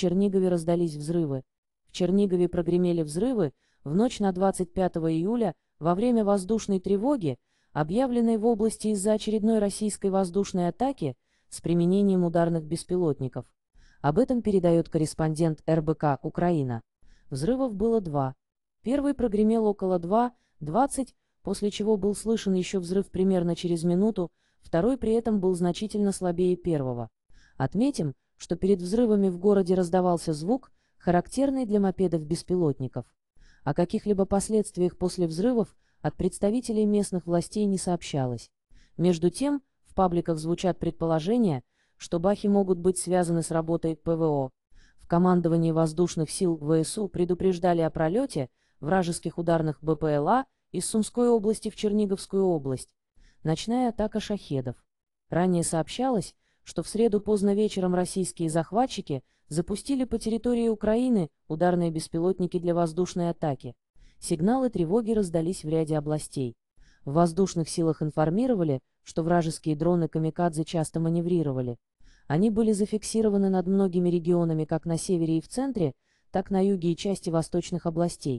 Чернигове раздались взрывы. В Чернигове прогремели взрывы в ночь на 25 июля во время воздушной тревоги, объявленной в области из-за очередной российской воздушной атаки с применением ударных беспилотников. Об этом передает корреспондент РБК «Украина». Взрывов было два. Первый прогремел около 2.20, после чего был слышен еще взрыв примерно через минуту, второй при этом был значительно слабее первого. Отметим, что перед взрывами в городе раздавался звук, характерный для мопедов-беспилотников. О каких-либо последствиях после взрывов от представителей местных властей не сообщалось. Между тем, в пабликах звучат предположения, что бахи могут быть связаны с работой ПВО. В командовании воздушных сил ВСУ предупреждали о пролете вражеских ударных БПЛА из Сумской области в Черниговскую область. Ночная атака шахедов. Ранее сообщалось, что в среду поздно вечером российские захватчики запустили по территории Украины ударные беспилотники для воздушной атаки. Сигналы тревоги раздались в ряде областей. В воздушных силах информировали, что вражеские дроны «Камикадзе» часто маневрировали. Они были зафиксированы над многими регионами как на севере и в центре, так на юге и части восточных областей.